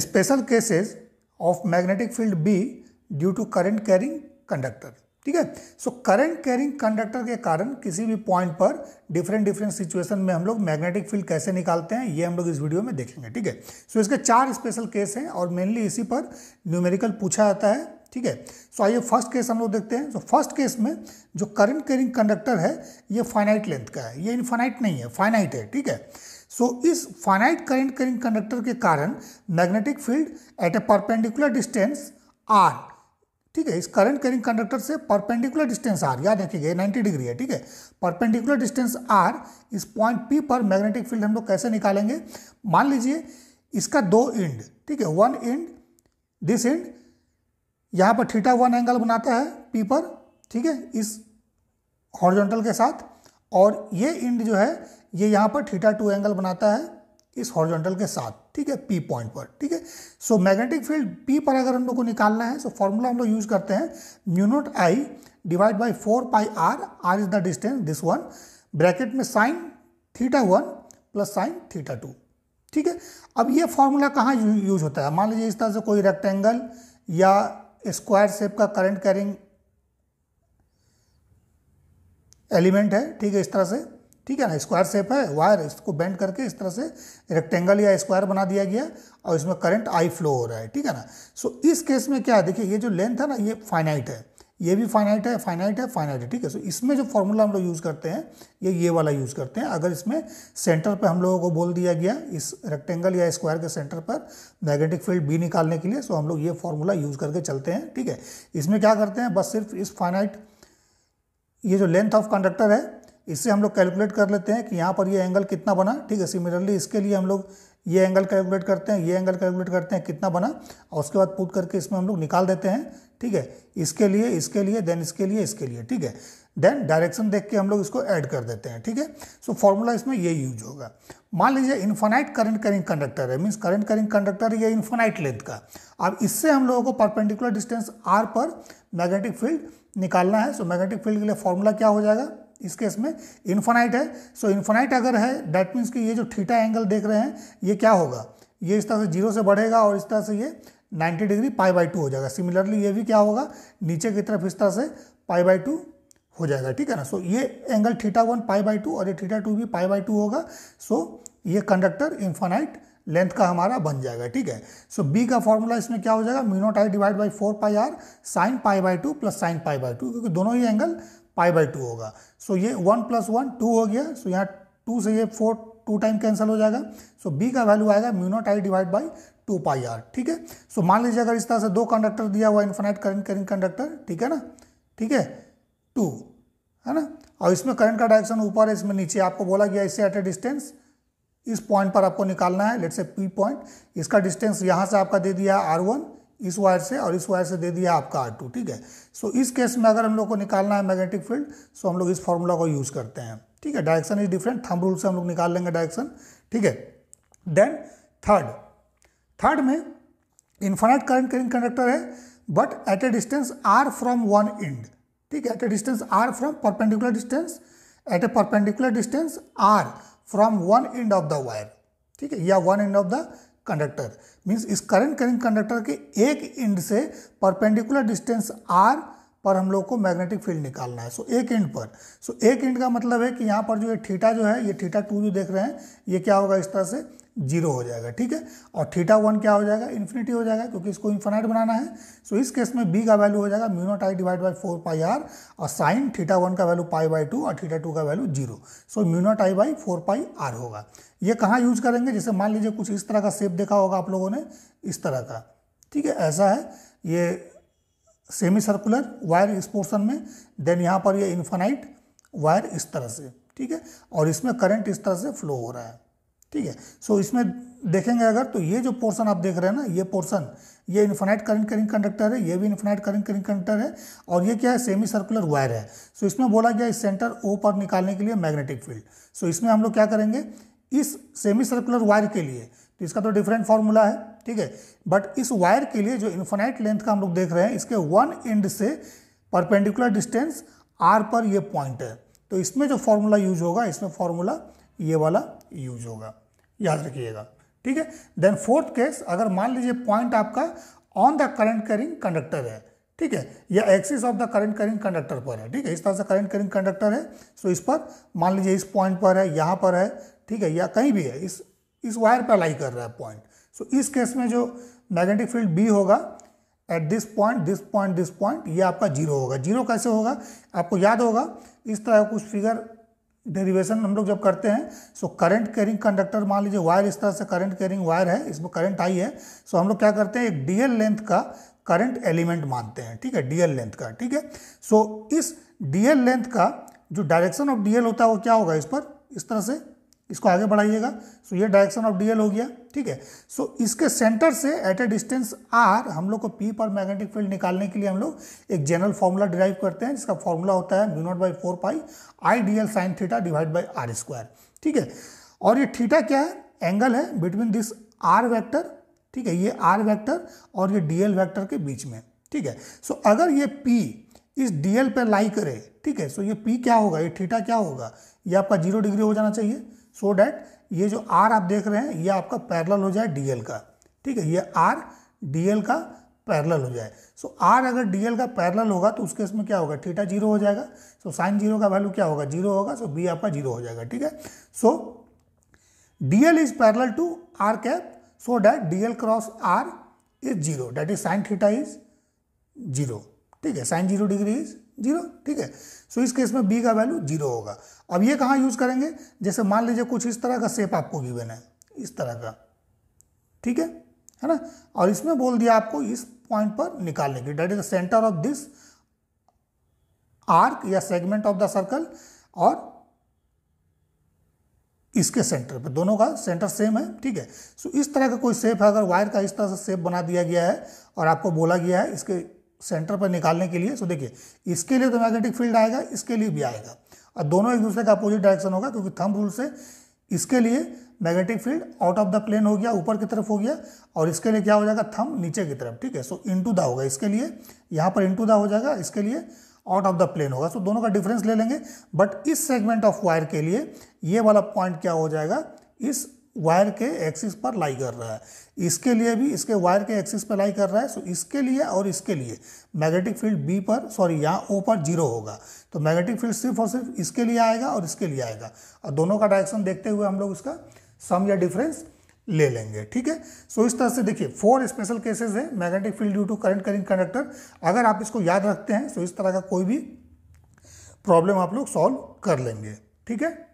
special cases of magnetic field B due to current carrying conductor ठीक है so current carrying conductor के कारण किसी भी पॉइंट पर डिफरेंट डिफरेंट सिचुएशन में हम लोग मैग्नेटिक फील्ड कैसे निकालते हैं ये हम लोग इस वीडियो में देखेंगे ठीक है सो इसके चार स्पेशल केस हैं और मेनली इसी पर न्यूमेरिकल पूछा जाता है ठीक है सो आइए फर्स्ट केस हम लोग देखते हैं सो फर्स्ट केस में जो करंट कैरिंग कंडक्टर है ये फाइनाइट लेंथ का है ये इनफाइनाइट नहीं है फाइनाइट है ठीक है सो so, इस फाइनाइट करंट करिंग कंडक्टर के कारण magnetic field at a perpendicular distance R ठीक है इस करंट करिंग कंडक्टर से परपेंडिकुलर डिस्टेंस आर याद रखिएगा नाइन्टी डिग्री है ठीक है परपेंडिकुलर डिस्टेंस आर इस पॉइंट पी पर मैग्नेटिक फील्ड हम लोग कैसे निकालेंगे मान लीजिए इसका दो इंड ठीक है वन इंड दिस इंड यहाँ पर थीटा वन एंगल बनाता है पी पर ठीक है इस हॉर्जोंटल के साथ और ये इंड जो है ये यहाँ पर थीटा टू एंगल बनाता है इस हॉरिजॉन्टल के साथ ठीक है पी पॉइंट पर ठीक है सो मैग्नेटिक फील्ड पी पर अगर हम लोग को निकालना है सो so फॉर्मूला हम लोग यूज करते हैं mu naught I divide by four pi R R is the distance this one bracket में sine theta one plus sine theta two ठीक है अब ये फॉर्मूला कहाँ यूज होता है मान लीजिए इस तरह से कोई रेक्टेंगल या स्क्वायर शेप का करंट कैरिंग एलिमेंट है ठीक है इस तरह से ठीक है ना स्क्वायर शेप है वायर इसको बेंड करके इस तरह से रेक्टेंगल या स्क्वायर बना दिया गया और इसमें करंट आई फ्लो हो रहा है ठीक है ना सो इस केस में क्या है देखिए ये जो लेंथ है ना ये फाइनाइट है ये भी फाइनाइट है फाइनाइट है फाइनाइट है ठीक है सो इसमें जो फॉर्मूला हम लोग यूज़ करते हैं ये ये वाला यूज़ करते हैं अगर इसमें सेंटर पर हम लोगों को बोल दिया गया इस रेक्टेंगल या स्क्वायर के सेंटर पर मैग्नेटिक फील्ड बी निकालने के लिए सो हम लोग ये फॉर्मूला यूज़ करके चलते हैं ठीक है इसमें क्या करते हैं बस सिर्फ इस फाइनाइट ये जो लेंथ ऑफ कंडक्टर है इससे हम लोग कैलकुलेट कर लेते हैं कि यहाँ पर ये एंगल कितना बना ठीक है सिमिलरली इसके लिए हम लोग ये एंगल कैलकुलेट करते हैं ये एंगल कैलकुलेट करते हैं कितना बना और उसके बाद पुट करके इसमें हम लोग निकाल देते हैं ठीक है इसके लिए इसके लिए देन इसके लिए इसके लिए ठीक है देन डायरेक्शन देख के हम लोग इसको ऐड कर देते हैं ठीक है सो फॉर्मूला इसमें ये यूज होगा मान लीजिए इन्फानाइट करंट करिंग कंडक्टर है मीन्स करंट करिंग कंडक्टर ये इन्फानाइट लेंथ का अब इससे हम लोगों को परपेंडिकुलर डिस्टेंस आर पर मैग्नेटिक फील्ड निकालना है सो मैग्नेटिक फील्ड के लिए फॉर्मूला क्या हो जाएगा इस केस में इन्फोनाइट है सो so, इन्फोनाइट अगर है डैट मीन्स कि ये जो थीटा एंगल देख रहे हैं ये क्या होगा ये इस तरह से जीरो से बढ़ेगा और इस तरह से ये 90 डिग्री पाई बाई टू हो जाएगा सिमिलरली ये भी क्या होगा नीचे की तरफ इस तरह से पाई बाई टू हो जाएगा ठीक है ना सो so, ये angle theta one pi by two और ये थीटा टू भी पाई बाई टू होगा सो so, ये कंडक्टर इन्फोनाइट लेंथ का हमारा बन जाएगा ठीक है सो so, बी का फॉर्मूला इसमें क्या हो जाएगा mu naught I divide by four pi R sine pi by two plus sine pi by two क्योंकि दोनों ही एंगल पाई बाई टू होगा सो so ये वन प्लस वन टू हो गया सो so यहाँ टू से ये फोर टू टाइम कैंसिल हो जाएगा सो बी का वैल्यू आएगा mu naught I divide by two pi R ठीक है सो मान लीजिए अगर इस तरह से दो कंडक्टर दिया हुआ इन्फाइनाइट करंट कैरिंग कंडक्टर ठीक है ना ठीक है टू है ना और इसमें करंट का डायरेक्शन ऊपर है इसमें नीचे आपको बोला गया इससे एट ए डिस्टेंस इस पॉइंट पर आपको निकालना है लेट से पी पॉइंट इसका डिस्टेंस यहाँ से आपका दे दिया आर वन इस वायर से और इस वायर से दे दिया आपका आर टू ठीक है सो so, इस केस में अगर हम लोग को निकालना है मैग्नेटिक फील्ड सो हम लोग इस फॉर्मूला को यूज़ करते हैं ठीक है direction is different thumb rule से हम लोग निकाल लेंगे डायरेक्शन ठीक है देन थर्ड थर्ड में इन्फाइनाइट करंट करिंग कंडक्टर है but at a distance R from one end ठीक है at a distance R from perpendicular distance at a perpendicular distance R from one end of the wire ठीक है या one end of the conductor means इस current carrying conductor के एक and से perpendicular distance R पर हम लोग को मैग्नेटिक फील्ड निकालना है सो so, एक एंड पर सो so, एक एंड का मतलब है कि यहाँ पर जो ये थीटा जो है ये थीटा टू जो देख रहे हैं ये क्या होगा इस तरह से जीरो हो जाएगा ठीक है और थीटा वन क्या हो जाएगा इन्फिनिटी हो जाएगा क्योंकि इसको इन्फिनाइट बनाना है सो इस केस में बी का वैल्यू हो जाएगा mu naught I divide by four pi R और साइन थीटा वन का वैल्यू पाई बाई टू और थीटा टू का value zero so mu naught I by four pi R होगा ये कहाँ यूज करेंगे जैसे मान लीजिए कुछ इस तरह का सेप देखा होगा आप लोगों ने इस तरह का ठीक है ऐसा है ये सेमी सर्कुलर वायर इस पोर्सन में देन यहाँ पर ये इन्फाइट वायर इस तरह से ठीक है और इसमें करंट इस तरह से फ्लो हो रहा है ठीक है सो so, इसमें देखेंगे अगर तो ये जो पोर्शन आप देख रहे हैं ना ये पोर्शन ये इन्फिनाइट करंट करिंग कंडक्टर है ये भी इन्फोनाइट करंट करिंग कंडक्टर है और ये क्या है सेमी सर्कुलर वायर है सो so, इसमें बोला गया इस सेंटर ओ पर निकालने के लिए मैग्नेटिक फील्ड सो so, इसमें हम लोग क्या करेंगे इस सेमी सर्कुलर वायर के लिए तो इसका तो डिफरेंट फार्मूला है ठीक है बट इस वायर के लिए जो इन्फिनाइट लेंथ का हम लोग देख रहे हैं इसके वन एंड से परपेंडिकुलर डिस्टेंस आर पर यह पॉइंट है तो इसमें जो फॉर्मूला यूज होगा इसमें फॉर्मूला ये वाला यूज होगा याद रखिएगा ठीक है देन फोर्थ केस अगर मान लीजिए पॉइंट आपका on the current carrying conductor है ठीक है या axis of the current carrying conductor पर है ठीक है इस तरह से करंट करिंग कंडक्टर है सो इस पर मान लीजिए इस पॉइंट पर है यहाँ पर है ठीक है या कहीं भी है इस इस वायर पर अलाई कर रहा है पॉइंट सो इस केस में जो मैग्नेटिक फील्ड बी होगा at this point this point this point ये आपका जीरो होगा जीरो कैसे होगा आपको याद होगा इस तरह कुछ फिगर डेरिवेशन हम लोग जब करते हैं सो करंट कैरिंग कंडक्टर मान लीजिए वायर इस तरह से करंट कैरिंग वायर है इसमें करंट आई है सो हम लोग क्या करते हैं एक डीएल लेंथ का करंट एलिमेंट मानते हैं ठीक है डीएल लेंथ का ठीक है सो इस डीएल लेंथ का जो डायरेक्शन ऑफ डीएल होता है वो क्या होगा इस पर इस तरह से इसको आगे बढ़ाइएगा सो ये डायरेक्शन ऑफ डीएल हो गया ठीक है सो इसके सेंटर से एट ए डिस्टेंस आर हम लोग को पी पर मैग्नेटिक फील्ड निकालने के लिए हम लोग एक जनरल फॉर्मूला डिराइव करते हैं जिसका फॉर्मूला होता है mu naught by four pi I D L sine theta divide by R square ठीक है और ये थीटा क्या है एंगल है बिटवीन दिस आर वैक्टर ठीक है ये आर वैक्टर और ये डी एल वैक्टर के बीच में ठीक है सो so, अगर ये पी इस डी एल पर लाई करे ठीक है सो so, ये पी क्या होगा ये थीटा क्या होगा ये आपका जीरो डिग्री हो जाना चाहिए सो so डैट ये जो आर आप देख रहे हैं ये आपका पैरल हो जाए डीएल का ठीक है ये आर डीएल का पैरल हो जाए सो so, आर अगर डीएल का पैरल होगा तो उसके इसमें क्या होगा थीटा जीरो हो जाएगा सो साइन जीरो का वैल्यू क्या होगा जीरो होगा सो so बी आपका जीरो हो जाएगा ठीक है so DL is parallel to R cap so that DL cross R is zero that is sine theta is zero ठीक है sine zero degree is zero ठीक है सो इस केस में बी का वैल्यू जीरो होगा अब ये कहाँ यूज़ करेंगे जैसे मान लीजिए कुछ इस तरह का सेप आपको गिवन है इस तरह का ठीक है है ना और इसमें बोल दिया आपको इस पॉइंट पर निकालने की that is the centre of this arc या सेगमेंट ऑफ द सर्कल और इसके सेंटर पे दोनों का सेंटर सेम है ठीक है सो इस तरह का कोई सेप है अगर वायर का इस तरह से सेप बना दिया गया है और आपको बोला गया है इसके सेंटर पर निकालने के लिए सो देखिए इसके लिए तो मैग्नेटिक फील्ड आएगा इसके लिए भी आएगा और दोनों एक दूसरे का अपोजिट डायरेक्शन होगा क्योंकि थंब रूल से इसके लिए magnetic field out of the plane हो गया ऊपर की तरफ हो गया और इसके लिए क्या हो जाएगा थंब नीचे की तरफ ठीक है सो टू द होगा इसके लिए यहाँ पर इंटू द हो जाएगा इसके लिए आउट ऑफ द प्लेन होगा सो so, दोनों का डिफरेंस ले लेंगे बट इस सेगमेंट ऑफ वायर के लिए ये वाला पॉइंट क्या हो जाएगा इस वायर के एक्सिस पर लाई कर रहा है इसके लिए भी इसके वायर के एक्सिस पर लाई कर रहा है सो इसके लिए और इसके लिए मैग्नेटिक फील्ड बी पर सॉरी यहाँ ओ पर जीरो होगा तो मैग्नेटिक फील्ड सिर्फ और सिर्फ इसके लिए आएगा और इसके लिए आएगा और दोनों का डायरेक्शन देखते हुए हम लोग उसका सम या डिफरेंस ले लेंगे ठीक है सो इस तरह से देखिए फोर स्पेशल केसेस है magnetic field due to current carrying conductor अगर आप इसको याद रखते हैं तो इस तरह का कोई भी प्रॉब्लम आप लोग सॉल्व कर लेंगे ठीक है